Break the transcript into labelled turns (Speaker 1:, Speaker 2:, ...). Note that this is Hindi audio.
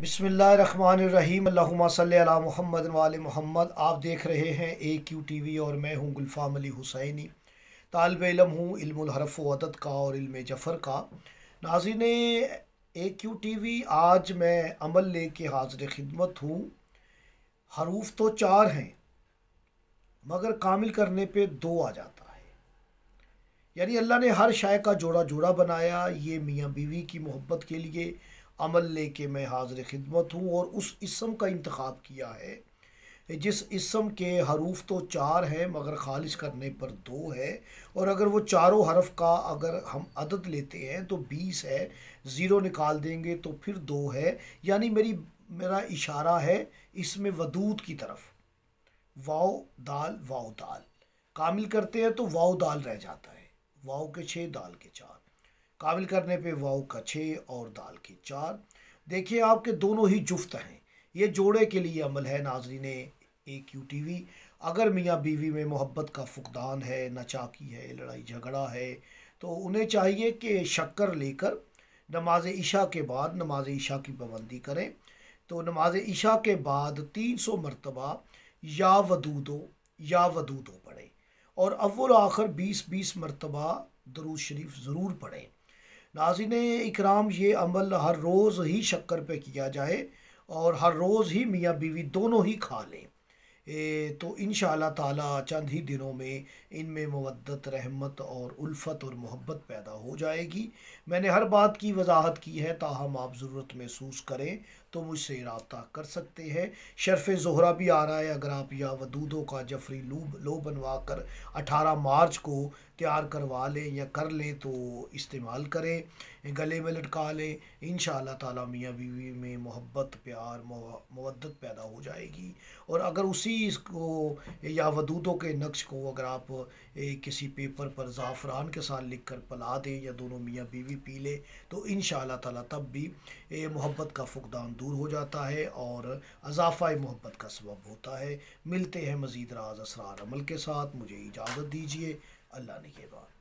Speaker 1: बिसमीम सल महमद वाल महमद आप देख रहे हैं ए क्यू टी वी और मैं हूँ गुलफ़ाम अली हुसैनी तालब इलम हूँ इल्मरफ़ वदत का और इल्म जफ़र का नाजिन ए क्यू टी वी आज मैं अमल ले के हाजिर खिदमत हूँ हरूफ तो चार हैं मगर कामिल करने पर दो आ जाता है यानी अल्लाह ने हर शाय का जोड़ा जोड़ा बनाया ये मियाँ बीवी की मोहब्बत के लिए अमल लेके मैं हाजिर खिदमत हूँ और उस इसम का इंतखब किया है जिस इसम के हरूफ तो चार हैं मगर खालिश करने पर दो है और अगर वो चारों हरफ का अगर हम अदद लेते हैं तो बीस है ज़ीरो निकाल देंगे तो फिर दो है यानी मेरी मेरा इशारा है इसमें वदूद की तरफ वाओ दाल वाओ दाल कामिल करते हैं तो वाओ दाल रह जाता है वाओ के छः दाल के चार काबिल करने पे वाव का छः और दाल की चार देखिए आपके दोनों ही जुफ्त हैं ये जोड़े के लिए अमल है नाजरीन ए क्यू टी वी अगर मियाँ बीवी में मोहब्बत का फुकदान है नचाकी है लड़ाई झगड़ा है तो उन्हें चाहिए कि शक्कर लेकर नमाज ईशा के बाद नमाज ईशा की पाबंदी करें तो नमाज ईशा के बाद तीन सौ मरतबा या वदूदो या वदूदो पढ़ें और अव्वल आखिर बीस बीस मरतबा दरूज शरीफ ज़रूर पढ़ें नाजिन इकराम ये अमल हर रोज़ ही शक्कर पे किया जाए और हर रोज़ ही मियाँ बीवी दोनों ही खा लें तो इन ताला चंद ही दिनों में इनमें मवदत रहमत और उल्फत और मोहब्बत पैदा हो जाएगी मैंने हर बात की वजाहत की है ताहम आप ज़रूरत महसूस करें तो मुझसे रबता कर सकते हैं शरफ़ जहरा भी आ रहा है अगर आप या वदूदों का जफरी लूब लो बनवा कर अठारह मार्च को तैयार करवा लें या कर लें तो इस्तेमाल करें गले में लटका लें इन ताला मियाँ बीवी में मोहब्बत प्यार मवदत पैदा हो जाएगी और अगर उसी चीज़ को या वदूदों के नक्श को अगर आप किसी पेपर पर ज़ाफ़रान के साथ लिख कर पला दें या दोनों मियाँ बीवी पी लें तो इन ताला तब भी मोहब्बत का फुकदान दूर हो जाता है और अजाफ़ा मोहब्बत का सबब होता है मिलते हैं मज़ीद राज असरार अमल के साथ मुझे इजाज़त दीजिए अल्लाह ने के बाद